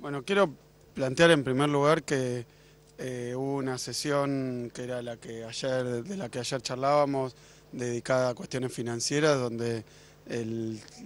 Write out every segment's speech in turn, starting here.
Bueno, quiero plantear en primer lugar que eh, hubo una sesión que era la que ayer, de la que ayer charlábamos, dedicada a cuestiones financieras, donde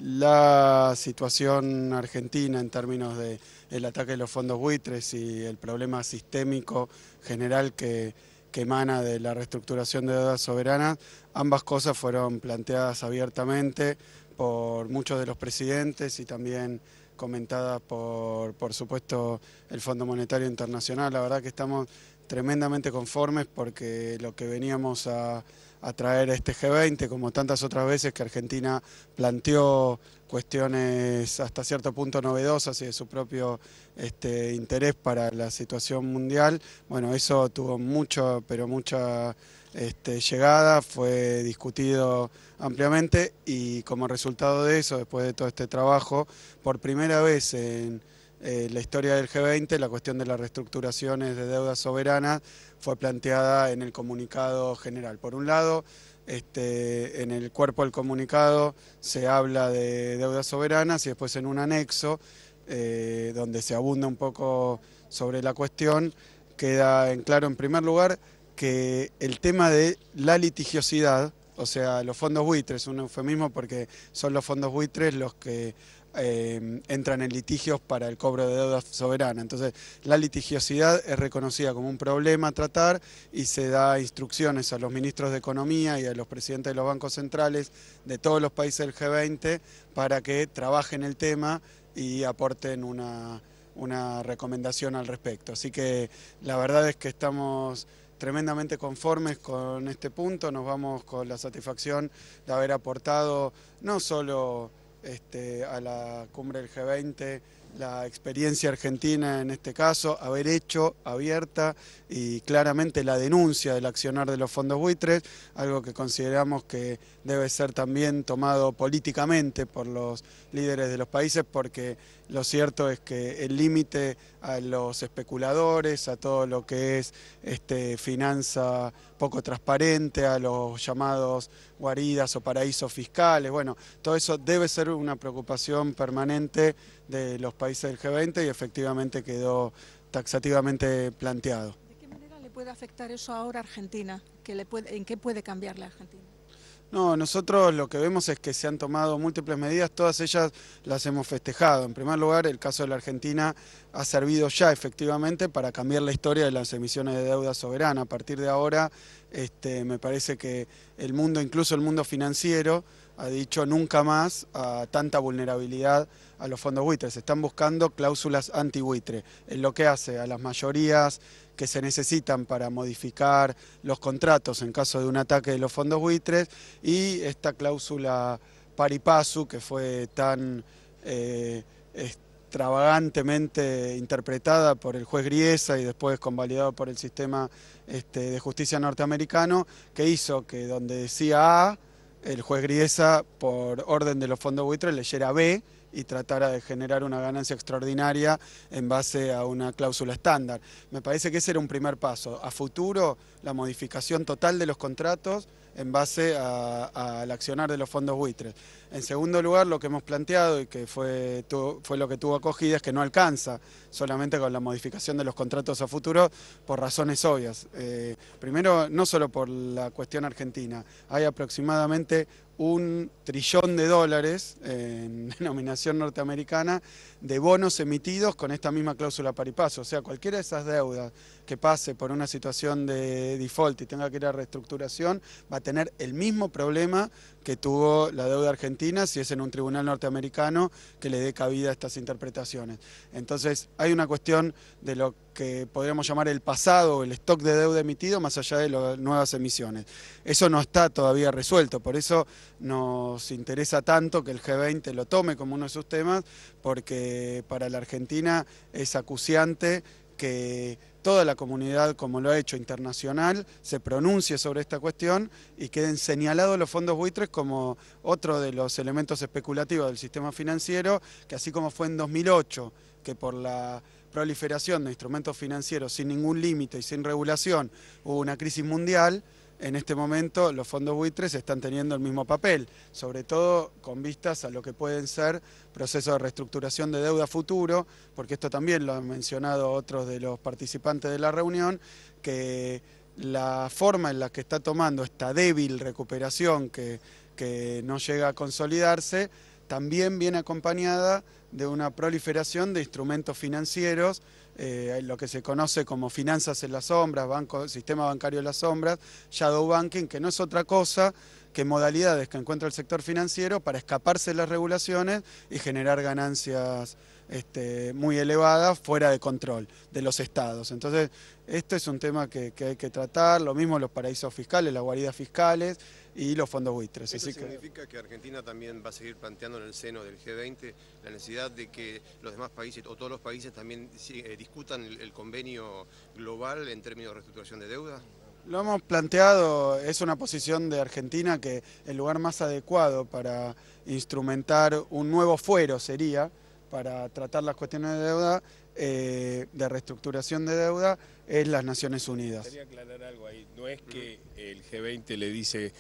la situación argentina en términos del el ataque de los fondos buitres y el problema sistémico general que, que emana de la reestructuración de deudas soberanas, ambas cosas fueron planteadas abiertamente por muchos de los presidentes y también comentada por, por supuesto, el Fondo Monetario Internacional. La verdad que estamos tremendamente conformes porque lo que veníamos a a traer este G20, como tantas otras veces que Argentina planteó cuestiones hasta cierto punto novedosas y de su propio este, interés para la situación mundial. Bueno, eso tuvo mucho, pero mucha este, llegada, fue discutido ampliamente y como resultado de eso, después de todo este trabajo, por primera vez en eh, la historia del G20, la cuestión de las reestructuraciones de deudas soberana fue planteada en el comunicado general. Por un lado, este, en el cuerpo del comunicado se habla de deudas soberanas y después en un anexo, eh, donde se abunda un poco sobre la cuestión, queda en claro, en primer lugar, que el tema de la litigiosidad, o sea, los fondos buitres, un eufemismo porque son los fondos buitres los que eh, entran en litigios para el cobro de deuda soberana. Entonces, la litigiosidad es reconocida como un problema a tratar y se da instrucciones a los ministros de Economía y a los presidentes de los bancos centrales de todos los países del G20 para que trabajen el tema y aporten una, una recomendación al respecto. Así que la verdad es que estamos tremendamente conformes con este punto, nos vamos con la satisfacción de haber aportado no solo este, a la cumbre del G20 la experiencia argentina en este caso, haber hecho abierta y claramente la denuncia del accionar de los fondos buitres, algo que consideramos que debe ser también tomado políticamente por los líderes de los países, porque lo cierto es que el límite a los especuladores, a todo lo que es este, finanza poco transparente, a los llamados guaridas o paraísos fiscales, bueno, todo eso debe ser una preocupación permanente de los países del G20 y efectivamente quedó taxativamente planteado. ¿De qué manera le puede afectar eso ahora a Argentina? ¿En qué puede cambiar la Argentina? No, nosotros lo que vemos es que se han tomado múltiples medidas, todas ellas las hemos festejado. En primer lugar, el caso de la Argentina ha servido ya efectivamente para cambiar la historia de las emisiones de deuda soberana. A partir de ahora, este, me parece que el mundo, incluso el mundo financiero, ha dicho nunca más a tanta vulnerabilidad a los fondos buitres. Están buscando cláusulas anti-buitre, en lo que hace a las mayorías que se necesitan para modificar los contratos en caso de un ataque de los fondos buitres y esta cláusula paripasu que fue tan eh, extravagantemente interpretada por el juez Griesa y después convalidado por el sistema este, de justicia norteamericano, que hizo que donde decía A, el juez Griesa, por orden de los fondos buitres, leyera B y tratara de generar una ganancia extraordinaria en base a una cláusula estándar. Me parece que ese era un primer paso. A futuro, la modificación total de los contratos en base al accionar de los fondos buitres. En segundo lugar, lo que hemos planteado y que fue, fue lo que tuvo acogida es que no alcanza solamente con la modificación de los contratos a futuro por razones obvias. Eh, primero, no solo por la cuestión argentina, hay aproximadamente un trillón de dólares en denominación norteamericana de bonos emitidos con esta misma cláusula paripaso. O sea, cualquiera de esas deudas que pase por una situación de default y tenga que ir a reestructuración va tener el mismo problema que tuvo la deuda argentina si es en un tribunal norteamericano que le dé cabida a estas interpretaciones. Entonces hay una cuestión de lo que podríamos llamar el pasado, el stock de deuda emitido, más allá de las nuevas emisiones. Eso no está todavía resuelto, por eso nos interesa tanto que el G20 lo tome como uno de sus temas, porque para la Argentina es acuciante que toda la comunidad, como lo ha hecho internacional, se pronuncie sobre esta cuestión y queden señalados los fondos buitres como otro de los elementos especulativos del sistema financiero, que así como fue en 2008, que por la proliferación de instrumentos financieros sin ningún límite y sin regulación hubo una crisis mundial, en este momento los fondos buitres están teniendo el mismo papel, sobre todo con vistas a lo que pueden ser procesos de reestructuración de deuda futuro, porque esto también lo han mencionado otros de los participantes de la reunión, que la forma en la que está tomando esta débil recuperación que, que no llega a consolidarse, también viene acompañada de una proliferación de instrumentos financieros eh, lo que se conoce como finanzas en las sombras, banco, sistema bancario en las sombras, shadow banking, que no es otra cosa que modalidades que encuentra el sector financiero para escaparse de las regulaciones y generar ganancias. Este, muy elevada fuera de control de los estados. Entonces, esto es un tema que, hay que tratar, lo mismo los paraísos fiscales, las guaridas fiscales y los fondos buitres. ¿Eso significa que... Argentina también va a seguir planteando en el seno del G20 la necesidad de que los demás países o todos los países también eh, discutan el convenio global en términos de reestructuración de deuda? Lo hemos planteado, es una posición de Argentina que el lugar más adecuado para instrumentar un nuevo fuero sería para tratar las cuestiones de deuda, eh, de reestructuración de deuda, en las Naciones Unidas. Quería aclarar algo ahí, no es que el G20 le dice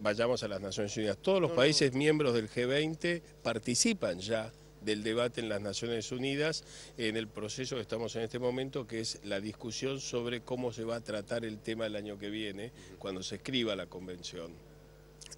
vayamos a las Naciones Unidas, todos los países miembros del G20 participan ya del debate en las Naciones Unidas en el proceso que estamos en este momento, que es la discusión sobre cómo se va a tratar el tema el año que viene, cuando se escriba la convención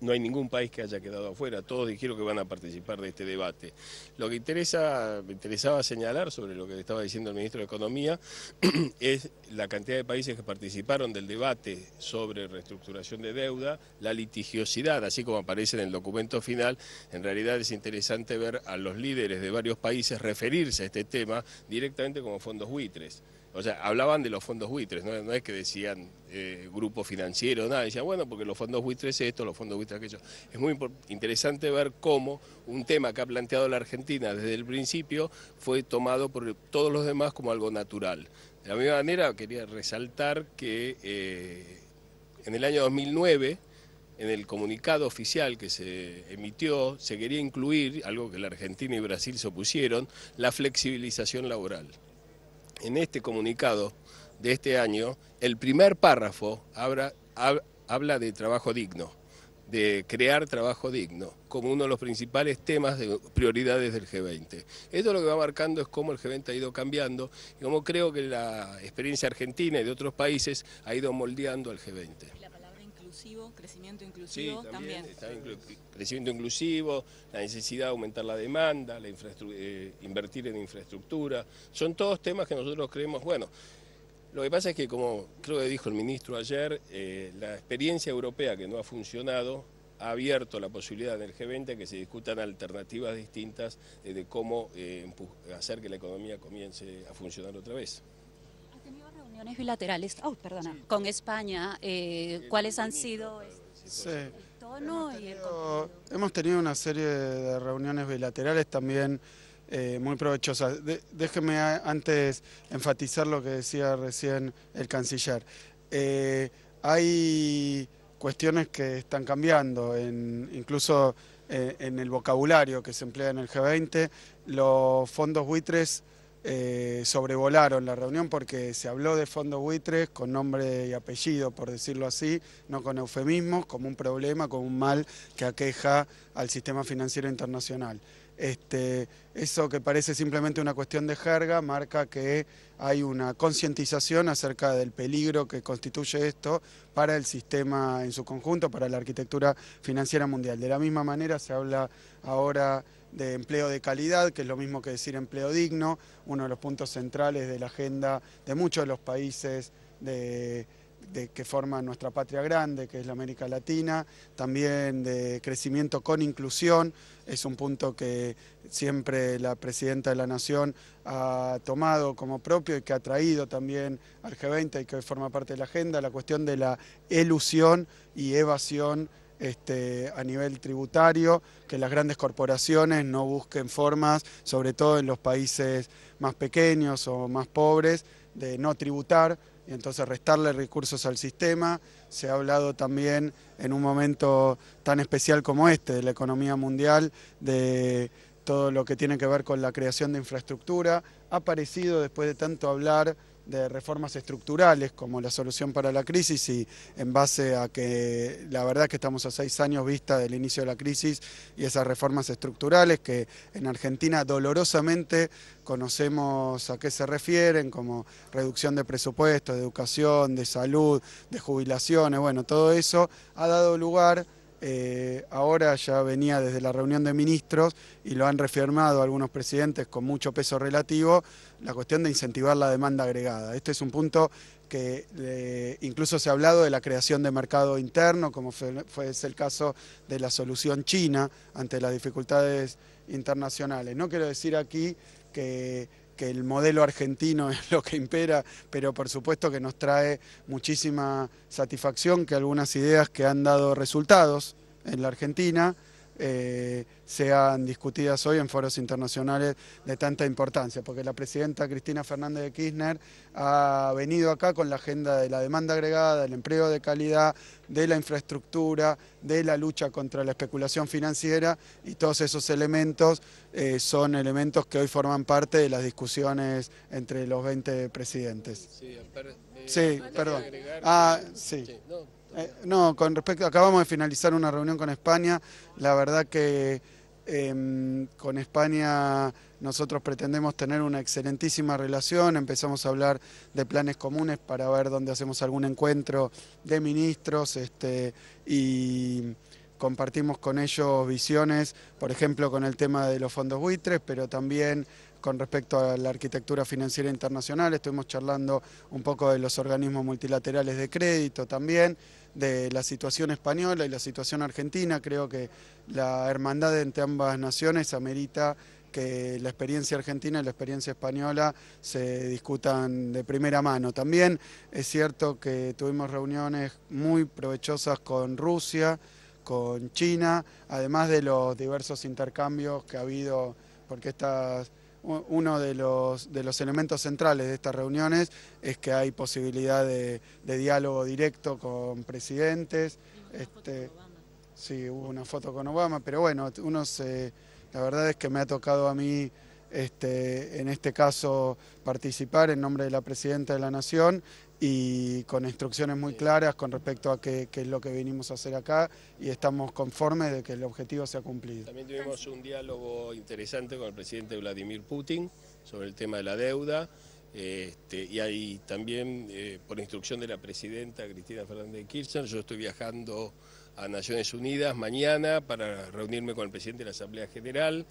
no hay ningún país que haya quedado afuera, todos dijeron que van a participar de este debate. Lo que interesa, me interesaba señalar sobre lo que estaba diciendo el ministro de Economía es la cantidad de países que participaron del debate sobre reestructuración de deuda, la litigiosidad, así como aparece en el documento final, en realidad es interesante ver a los líderes de varios países referirse a este tema directamente como fondos buitres. O sea, hablaban de los fondos buitres, no, es que decían eh, grupo financiero, nada, decían, bueno, porque los fondos buitres esto, los fondos buitres aquello. Es muy interesante ver cómo un tema que ha planteado la Argentina desde el principio fue tomado por todos los demás como algo natural. De la misma manera, quería resaltar que eh, en el año 2009 en el comunicado oficial que se emitió se quería incluir, algo que la Argentina y Brasil se opusieron, la flexibilización laboral en este comunicado de este año, el primer párrafo habla, de trabajo digno, de crear trabajo digno, como uno de los principales temas de prioridades del G20. Esto lo que va marcando es cómo el G20 ha ido cambiando y cómo creo que la experiencia argentina y de otros países ha ido moldeando al G20 crecimiento inclusivo también. crecimiento inclusivo, la necesidad de aumentar la demanda, la eh, invertir en infraestructura, son todos temas que nosotros creemos, bueno, lo que pasa es que como creo que dijo el ministro ayer, eh, la experiencia europea que no ha funcionado ha abierto la posibilidad en el G20 que se discutan alternativas distintas de cómo eh, hacer que la economía comience a funcionar otra vez bilaterales oh, con España, eh, ¿cuáles han sido eh, el tono hemos tenido, una serie de reuniones bilaterales también eh, muy provechosas. déjeme antes enfatizar lo que decía recién el canciller. hay cuestiones que están cambiando, en, incluso en el vocabulario que se emplea en el G20, los fondos buitres eh, sobrevolaron la reunión porque se habló de fondo buitres con nombre y apellido, por decirlo así, no con eufemismos, como un problema, como un mal que aqueja al sistema financiero internacional. Este, eso que parece simplemente una cuestión de jerga marca que hay una concientización acerca del peligro que constituye esto para el sistema en su conjunto, para la arquitectura financiera mundial. De la misma manera se habla ahora de empleo de calidad, que es lo mismo que decir empleo digno, uno de los puntos centrales de la agenda de muchos de los países de, que forman nuestra patria grande, que es la América Latina, también de crecimiento con inclusión, es un punto que siempre la Presidenta de la Nación ha tomado como propio y que ha traído también al G20 y que hoy forma parte de la agenda, la cuestión de la elusión y evasión este, a nivel tributario, que las grandes corporaciones no busquen formas, sobre todo en los países más pequeños o más pobres, de no tributar y entonces restarle recursos al sistema. Se ha hablado también en un momento tan especial como este de la economía mundial, de todo lo que tiene que ver con la creación de infraestructura. Ha aparecido después de tanto hablar de reformas estructurales como la solución para la crisis y en base a que la verdad que estamos a seis años vista del inicio de la crisis y esas reformas estructurales que en Argentina dolorosamente conocemos a qué se refieren, como reducción de presupuestos, de educación, de salud, de jubilaciones, bueno, todo eso ha dado lugar eh, ahora ya venía desde la reunión de ministros y lo han reafirmado algunos presidentes con mucho peso relativo, la cuestión de incentivar la demanda agregada. Este es un punto que eh, incluso se ha hablado de la creación de mercado interno, como fue, el caso de la solución china ante las dificultades internacionales. No quiero decir aquí que que el modelo argentino es lo que impera, pero por supuesto que nos trae muchísima satisfacción que algunas ideas que han dado resultados en la Argentina eh, sean discutidas hoy en foros internacionales de tanta importancia, porque la presidenta Cristina Fernández de Kirchner ha venido acá con la agenda de la demanda agregada, del empleo de calidad, de la infraestructura, de la lucha contra la especulación financiera y todos esos elementos eh, son elementos que hoy forman parte de las discusiones entre los 20 presidentes. Sí, eh, perdón. Ah, sí. Eh, no, con respecto, acabamos de finalizar una reunión con España. La verdad que em, con España nosotros pretendemos tener una excelentísima relación. Empezamos a hablar de planes comunes para ver dónde hacemos algún encuentro de ministros este, y compartimos con ellos visiones, por ejemplo, con el tema de los fondos buitres, pero también con respecto a la arquitectura financiera internacional, estuvimos charlando un poco de los organismos multilaterales de crédito también, de la situación española y la situación argentina, creo que la hermandad entre ambas naciones amerita que la experiencia argentina y la experiencia española se discutan de primera mano. También es cierto que tuvimos reuniones muy provechosas con Rusia, con China, además de los diversos intercambios que ha habido, porque estas uno de los, de los, elementos centrales de estas reuniones es que hay posibilidad de, diálogo directo con presidentes. Este, sí, hubo una foto con Obama, pero bueno, uno se, la verdad es que me ha tocado a mí, este, en este caso, participar en nombre de la Presidenta de la Nación y con instrucciones muy claras con respecto a qué, es lo que venimos a hacer acá y estamos conformes de que el objetivo se ha cumplido. También tuvimos un diálogo interesante con el presidente Vladimir Putin sobre el tema de la deuda este, y ahí también eh, por instrucción de la presidenta Cristina Fernández de Kirchner yo estoy viajando a Naciones Unidas mañana para reunirme con el presidente de la Asamblea General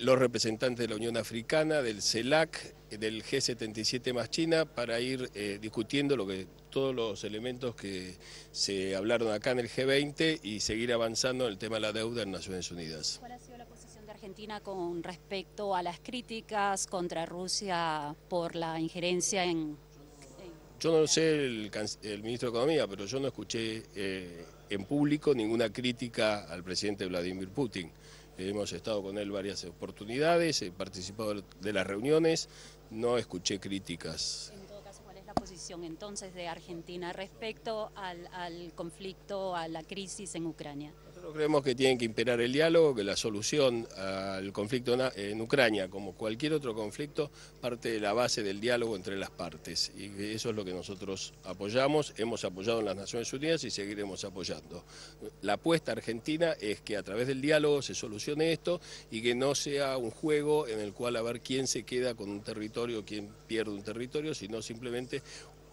los representantes de la Unión Africana, del CELAC, del G77 más China, para ir eh, discutiendo lo que, todos los elementos que se hablaron acá en el G20 y seguir avanzando en el tema de la deuda en Naciones Unidas. ¿Cuál ha sido la posición de Argentina con respecto a las críticas contra Rusia por la injerencia en... Yo no sé el, ministro de Economía, pero yo no escuché eh, en público ninguna crítica al presidente Vladimir Putin. Hemos estado con él varias oportunidades, he participado de las reuniones, no escuché críticas. En todo caso, ¿cuál es la posición entonces de Argentina respecto al, al conflicto, a la crisis en Ucrania? creemos que tienen que imperar el diálogo, que la solución al conflicto en Ucrania, como cualquier otro conflicto, parte de la base del diálogo entre las partes. Y eso es lo que nosotros apoyamos, hemos apoyado en las Naciones Unidas y seguiremos apoyando. La apuesta argentina es que a través del diálogo se solucione esto y que no sea un juego en el cual a ver quién se queda con un territorio, quién pierde un territorio, sino simplemente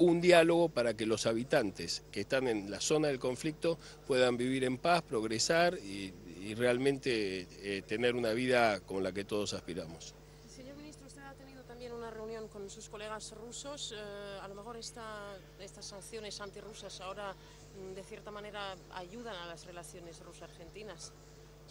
un diálogo para que los habitantes que están en la zona del conflicto puedan vivir en paz, progresar y, realmente eh, tener una vida con la que todos aspiramos. Señor ministro, usted ha tenido también una reunión con sus colegas rusos. Eh, a lo mejor estas sanciones antirrusas ahora, mm, de cierta manera, ayudan a las relaciones ruso-argentinas.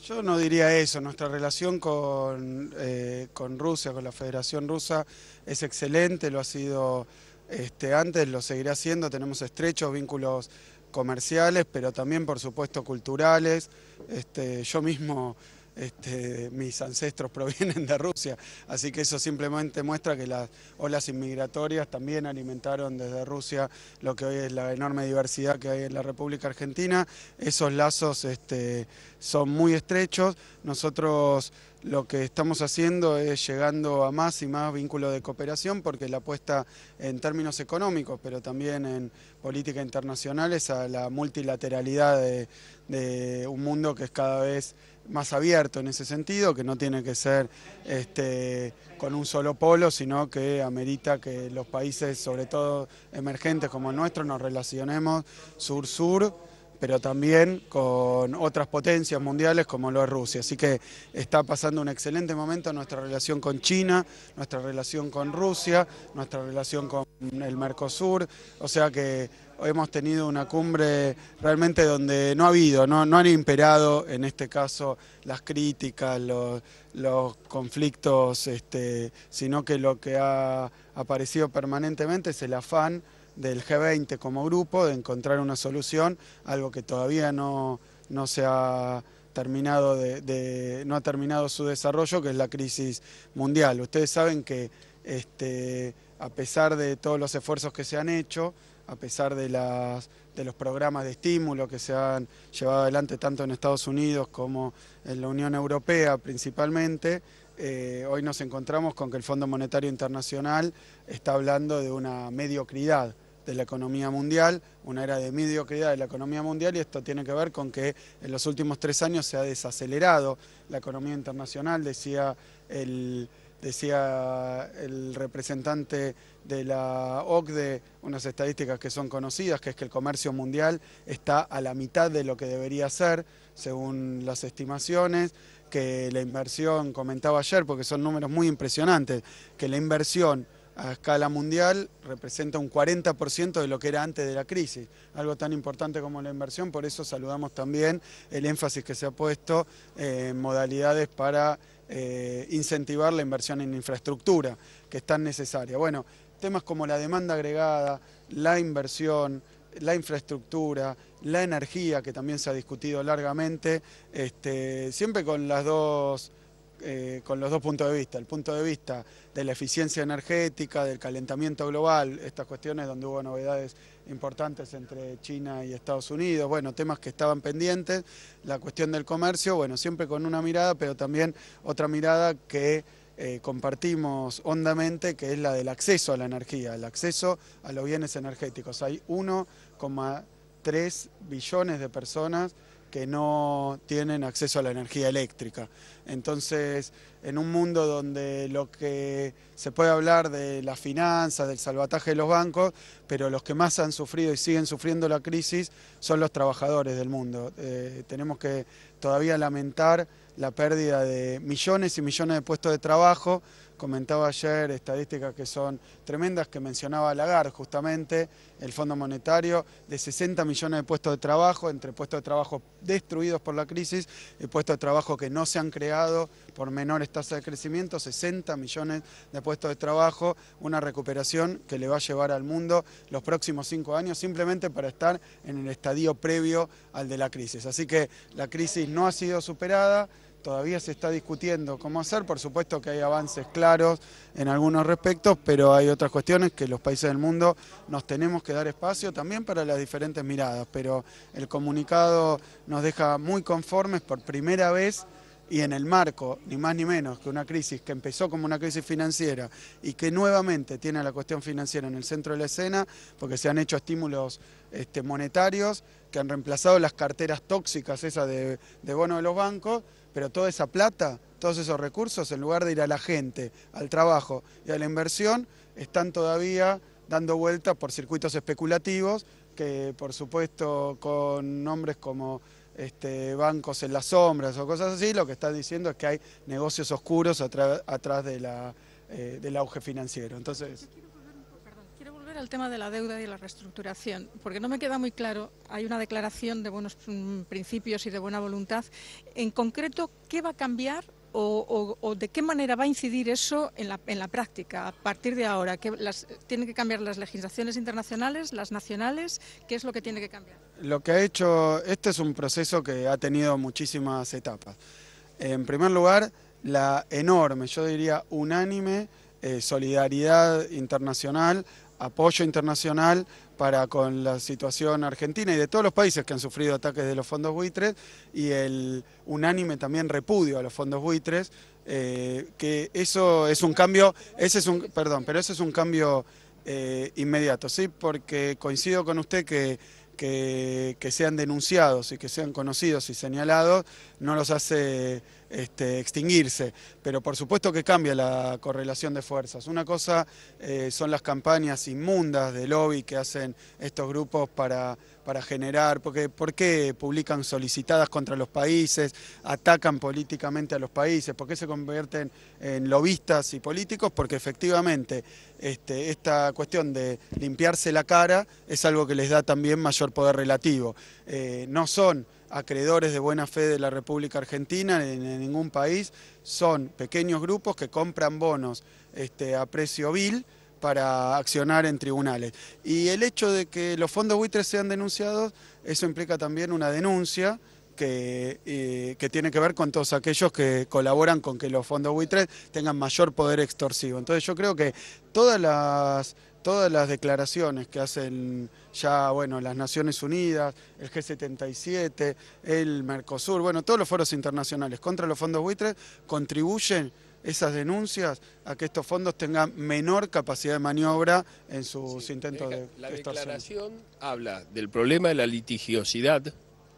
Yo no diría eso, nuestra relación con, eh, con Rusia, con la Federación Rusa, es excelente, lo ha sido este, antes, lo seguiré haciendo, tenemos estrechos vínculos comerciales, pero también por supuesto culturales. Este, yo mismo este, mis ancestros provienen de Rusia, así que eso simplemente muestra que las olas inmigratorias también alimentaron desde Rusia lo que hoy es la enorme diversidad que hay en la República Argentina. Esos lazos este, son muy estrechos. Nosotros lo que estamos haciendo es llegando a más y más vínculos de cooperación porque la apuesta en términos económicos, pero también en política internacional es a la multilateralidad de, de un mundo que es cada vez más abierto en ese sentido, que no tiene que ser este, con un solo polo, sino que amerita que los países, sobre todo emergentes como el nuestro, nos relacionemos sur-sur pero también con otras potencias mundiales como lo es Rusia. Así que está pasando un excelente momento nuestra relación con China, nuestra relación con Rusia, nuestra relación con el Mercosur, o sea que hemos tenido una cumbre realmente donde no ha habido, no, han imperado en este caso las críticas, los, conflictos, este, sino que lo que ha aparecido permanentemente es el afán del G20 como grupo de encontrar una solución, algo que todavía no, se ha terminado no ha terminado su desarrollo, que es la crisis mundial. Ustedes saben que este, a pesar de todos los esfuerzos que se han hecho, a pesar de, de los programas de estímulo que se han llevado adelante tanto en Estados Unidos como en la Unión Europea principalmente, eh, hoy nos encontramos con que el Fondo Monetario Internacional está hablando de una mediocridad de la economía mundial, una era de mediocridad de la economía mundial y esto tiene que ver con que en los últimos tres años se ha desacelerado la economía internacional, decía el, decía el representante de la OCDE, unas estadísticas que son conocidas, que es que el comercio mundial está a la mitad de lo que debería ser, según las estimaciones que la inversión, comentaba ayer, porque son números muy impresionantes, que la inversión a escala mundial representa un 40% de lo que era antes de la crisis. Algo tan importante como la inversión, por eso saludamos también el énfasis que se ha puesto eh, en modalidades para eh, incentivar la inversión en infraestructura, que es tan necesaria. Bueno, temas como la demanda agregada, la inversión, la infraestructura, la energía, que también se ha discutido largamente, este, siempre con las dos... Eh, con los dos puntos de vista, el punto de vista de la eficiencia energética, del calentamiento global, estas cuestiones donde hubo novedades importantes entre China y Estados Unidos, bueno, temas que estaban pendientes, la cuestión del comercio, bueno, siempre con una mirada, pero también otra mirada que eh, compartimos hondamente, que es la del acceso a la energía, el acceso a los bienes energéticos. Hay 1,3 billones de personas que no tienen acceso a la energía eléctrica. Entonces, en un mundo donde lo que se puede hablar de las finanzas, del salvataje de los bancos, pero los que más han sufrido y siguen sufriendo la crisis son los trabajadores del mundo. Eh, tenemos que todavía lamentar la pérdida de millones y millones de puestos de trabajo. Comentaba ayer estadísticas que son tremendas, que mencionaba Lagar justamente, el Fondo Monetario, de 60 millones de puestos de trabajo, entre puestos de trabajo destruidos por la crisis y puestos de trabajo que no se han creado por menores tasas de crecimiento, 60 millones de puestos de trabajo, una recuperación que le va a llevar al mundo los próximos cinco años simplemente para estar en el estadio previo al de la crisis. Así que la crisis no ha sido superada todavía se está discutiendo cómo hacer. Por supuesto que hay avances claros en algunos aspectos pero hay otras cuestiones que los países del mundo nos tenemos que dar espacio también para las diferentes miradas. Pero el comunicado nos deja muy conformes por primera vez y en el marco, ni más ni menos, que una crisis que empezó como una crisis financiera y que nuevamente tiene la cuestión financiera en el centro de la escena, porque se han hecho estímulos este, monetarios que han reemplazado las carteras tóxicas esas de, de bonos de los bancos, pero toda esa plata, todos esos recursos, en lugar de ir a la gente, al trabajo y a la inversión, están todavía dando vueltas por circuitos especulativos, que por supuesto con nombres como este, bancos en las sombras o cosas así, lo que están diciendo es que hay negocios oscuros atrás eh, del auge financiero. Entonces... El tema de la deuda y la reestructuración, porque no me queda muy claro, hay una declaración de buenos mm, principios y de buena voluntad. En concreto, ¿qué va a cambiar o, de qué manera va a incidir eso en la, práctica a partir de ahora? ¿Tienen que cambiar las legislaciones internacionales, las nacionales? ¿Qué es lo que tiene que cambiar? Lo que ha hecho, este es un proceso que ha tenido muchísimas etapas. En primer lugar, la enorme, yo diría unánime, eh, solidaridad internacional apoyo internacional para con la situación argentina y de todos los países que han sufrido ataques de los fondos buitres y el unánime también repudio a los fondos buitres, eh, que eso es un cambio, ese es un, perdón, pero eso es un cambio eh, inmediato, ¿sí? Porque coincido con usted que, que, que sean denunciados y que sean conocidos y señalados no los hace este, extinguirse, pero por supuesto que cambia la correlación de fuerzas. Una cosa eh, son las campañas inmundas de lobby que hacen estos grupos para, para generar, porque ¿por qué publican solicitadas contra los países, atacan políticamente a los países? ¿Por qué se convierten en lobistas y políticos? Porque efectivamente este, esta cuestión de limpiarse la cara es algo que les da también mayor poder relativo. Eh, no son acreedores de buena fe de la República Argentina, en ningún país, son pequeños grupos que compran bonos este, a precio vil para accionar en tribunales. Y el hecho de que los fondos buitres sean denunciados, eso implica también una denuncia que, eh, que, tiene que ver con todos aquellos que colaboran con que los fondos buitres tengan mayor poder extorsivo. Entonces yo creo que todas las todas las declaraciones que hacen ya bueno, las Naciones Unidas, el G77, el Mercosur, bueno, todos los foros internacionales contra los fondos buitres contribuyen esas denuncias a que estos fondos tengan menor capacidad de maniobra en sus intentos de... La declaración habla del problema de la litigiosidad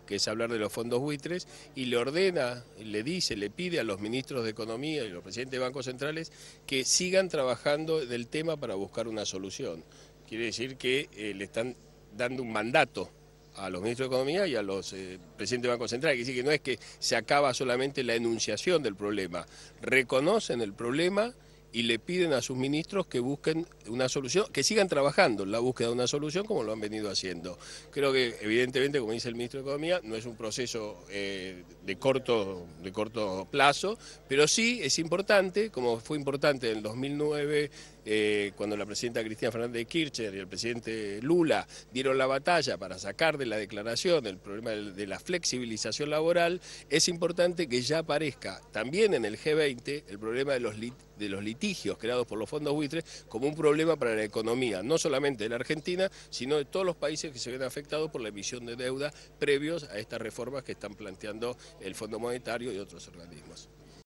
que es hablar de los fondos buitres, y le ordena, le dice, le pide a los ministros de Economía y los presidentes de bancos centrales que sigan trabajando del tema para buscar una solución. Quiere decir que eh, le están dando un mandato a los ministros de Economía y a los eh, presidentes de Banco Central. que que no es que se acaba solamente la enunciación del problema, reconocen el problema y le piden a sus ministros que busquen una solución, que sigan trabajando en la búsqueda de una solución como lo han venido haciendo. Creo que evidentemente, como dice el ministro de Economía, no es un proceso eh, de, corto, de corto plazo, pero sí es importante, como fue importante en el 2009, eh, cuando la presidenta Cristina Fernández de Kirchner y el presidente Lula dieron la batalla para sacar de la declaración el problema de la flexibilización laboral, es importante que ya aparezca también en el G20 el problema de de los litigios creados por los fondos buitres como un problema para la economía, no solamente de la Argentina, sino de todos los países que se ven afectados por la emisión de deuda previos a estas reformas que están planteando el Fondo Monetario y otros organismos.